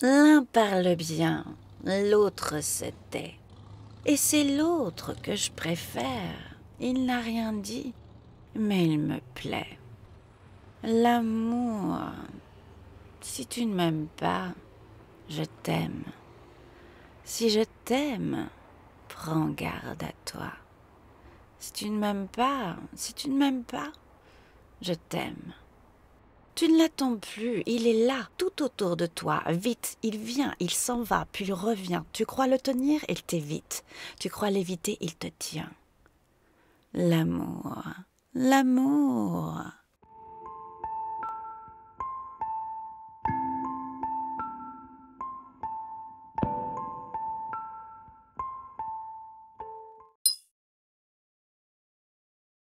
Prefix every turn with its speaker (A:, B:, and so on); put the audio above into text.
A: L'un parle bien, l'autre se tait. Et c'est l'autre que je préfère. Il n'a rien dit, mais il me plaît. L'amour, si tu ne m'aimes pas, je t'aime. Si je t'aime, prends garde à toi. Si tu ne m'aimes pas, si tu ne m'aimes pas, je t'aime. Tu ne l'attends plus, il est là, tout autour de toi. Vite, il vient, il s'en va, puis il revient. Tu crois le tenir, il t'évite. Tu crois l'éviter, il te tient.
B: L'amour, l'amour.